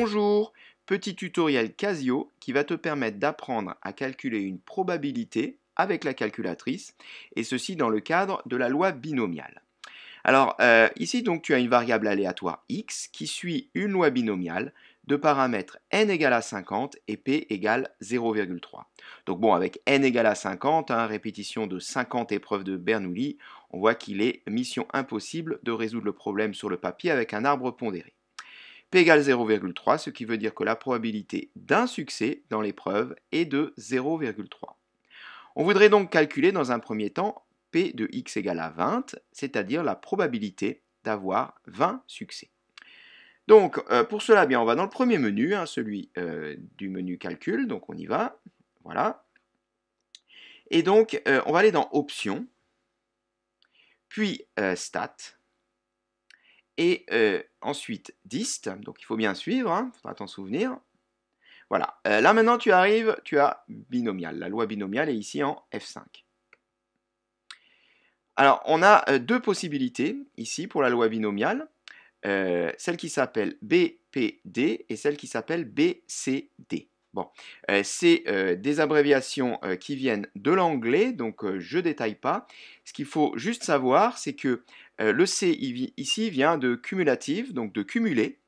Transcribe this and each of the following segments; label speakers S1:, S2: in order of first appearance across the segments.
S1: Bonjour, petit tutoriel Casio qui va te permettre d'apprendre à calculer une probabilité avec la calculatrice, et ceci dans le cadre de la loi binomiale. Alors euh, ici donc tu as une variable aléatoire x qui suit une loi binomiale de paramètres n égale à 50 et p égale 0,3. Donc bon, avec n égale à 50, hein, répétition de 50 épreuves de Bernoulli, on voit qu'il est mission impossible de résoudre le problème sur le papier avec un arbre pondéré. P égale 0,3, ce qui veut dire que la probabilité d'un succès dans l'épreuve est de 0,3. On voudrait donc calculer dans un premier temps P de x égale à 20, c'est-à-dire la probabilité d'avoir 20 succès. Donc euh, pour cela, eh bien, on va dans le premier menu, hein, celui euh, du menu calcul, donc on y va, voilà. Et donc euh, on va aller dans options, puis stats, et euh, ensuite dist, donc il faut bien suivre, il hein, faudra t'en souvenir. Voilà, euh, là maintenant tu arrives, tu as binomial, la loi binomiale est ici en F5. Alors on a euh, deux possibilités ici pour la loi binomiale, celle qui s'appelle BPD et celle qui s'appelle BCD. Bon, euh, c'est euh, des abréviations euh, qui viennent de l'anglais, donc je ne détaille pas. Ce qu'il faut juste savoir, c'est que le C ici vient de cumulative, donc de cumuler,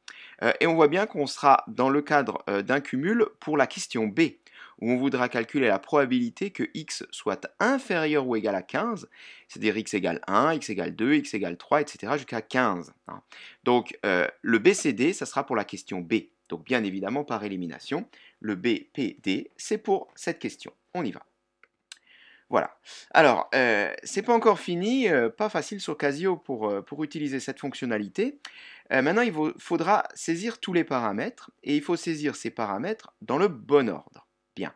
S1: et on voit bien qu'on sera dans le cadre d'un cumul pour la question B, où on voudra calculer la probabilité que x soit inférieur ou égal à 15, c'est-à-dire x égale 1, x égale 2, x égale 3, etc., jusqu'à 15. Hein. Donc le BCD, ça sera pour la question B. Donc bien évidemment par élimination, le BPD, c'est pour cette question. On y va. Voilà. Alors, ce euh, c'est pas encore fini, euh, pas facile sur Casio pour, euh, pour utiliser cette fonctionnalité. maintenant, il faudra saisir tous les paramètres et il faut saisir ces paramètres dans le bon ordre. Bien.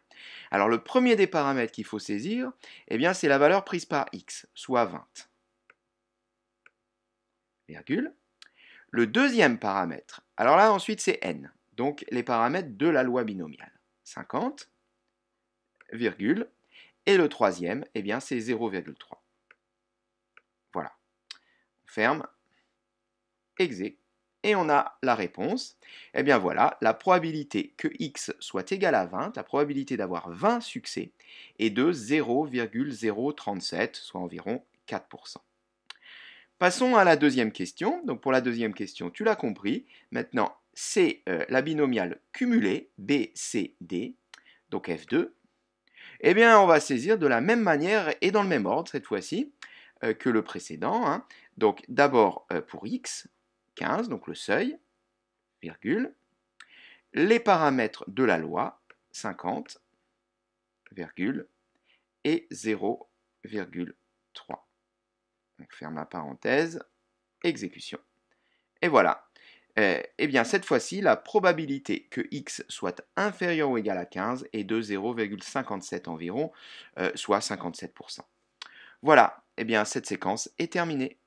S1: Alors, le premier des paramètres qu'il faut saisir, eh bien, c'est la valeur prise par x, soit 20. Le deuxième paramètre, alors là, ensuite, c'est n donc les paramètres de la loi binomiale. 50, virgule, et le troisième, eh bien, c'est 0,3. Voilà. On ferme. Exé. Et on a la réponse. Eh bien voilà, la probabilité que x soit égale à 20, la probabilité d'avoir 20 succès, est de 0,037, soit environ 4%. Passons à la deuxième question. Donc pour la deuxième question, tu l'as compris. Maintenant, c'est euh, la binomiale cumulée, b, c, d, donc F2, eh bien on va saisir de la même manière et dans le même ordre cette fois-ci euh, que le précédent. Hein. Donc d'abord euh, pour x, 15, donc le seuil, virgule, les paramètres de la loi, 50, virgule, et 0,3. On ferme la parenthèse, exécution. Et voilà, eh, eh bien cette fois-ci, la probabilité que x soit inférieur ou égal à 15 est de 0,57 environ, euh, soit 57%. Voilà, eh bien cette séquence est terminée.